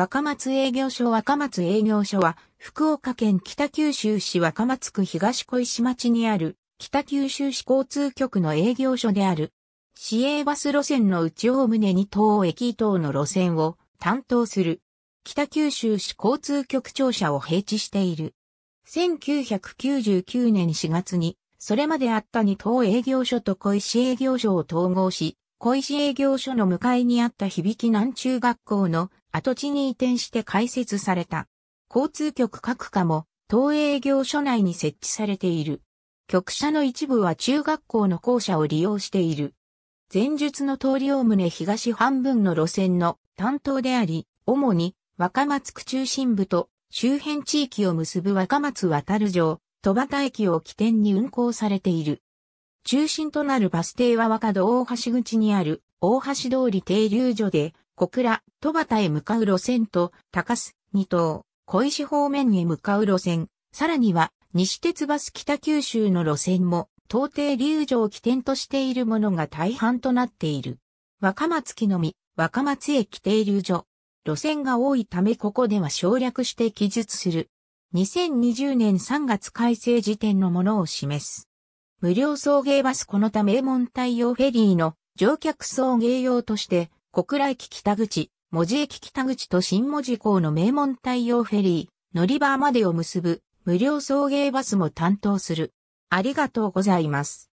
若松営業所若松営業所は、福岡県北九州市若松区東小石町にある、北九州市交通局の営業所である。市営バス路線の内大宗に東駅等の路線を担当する。北九州市交通局庁舎を併置している。1999年4月に、それまであった二等営業所と小石営業所を統合し、小石営業所の向かいにあった響南中学校の跡地に移転して開設された。交通局各課も東営業所内に設置されている。局舎の一部は中学校の校舎を利用している。前述の通りおむね東半分の路線の担当であり、主に若松区中心部と周辺地域を結ぶ若松渡る城、戸端駅を起点に運行されている。中心となるバス停は若戸大橋口にある大橋通り停留所で小倉、戸端へ向かう路線と、高須、二島、小石方面へ向かう路線、さらには、西鉄バス北九州の路線も、到底流城を起点としているものが大半となっている。若松木のみ、若松駅停留所。路線が多いためここでは省略して記述する。2020年3月改正時点のものを示す。無料送迎バスこのため門対応フェリーの乗客送迎用として小倉駅北口、文字駅北口と新文字港の名門太陽フェリー、乗り場までを結ぶ無料送迎バスも担当する。ありがとうございます。